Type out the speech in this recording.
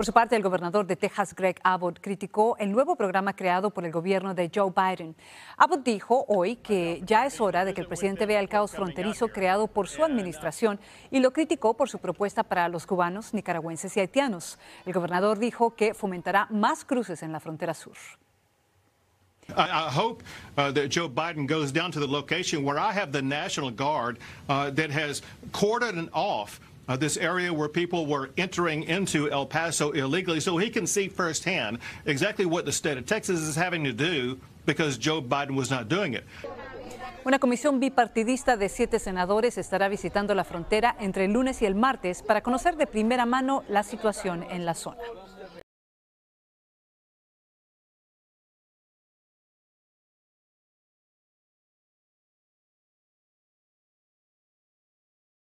Por su parte, el gobernador de Texas, Greg Abbott, criticó el nuevo programa creado por el gobierno de Joe Biden. Abbott dijo hoy que ya es hora de que el presidente vea el caos fronterizo creado por su administración y lo criticó por su propuesta para los cubanos, nicaragüenses y haitianos. El gobernador dijo que fomentará más cruces en la frontera sur. Uh, Joe Biden goes down to the location where I have the National Guard uh, that has uh, this area where people were entering into El Paso illegally so he can see firsthand exactly what the state of Texas is having to do because Joe Biden was not doing it. Una comisión bipartidista de siete senadores estará visitando la frontera entre el lunes y el martes para conocer de primera mano la situación en la zona.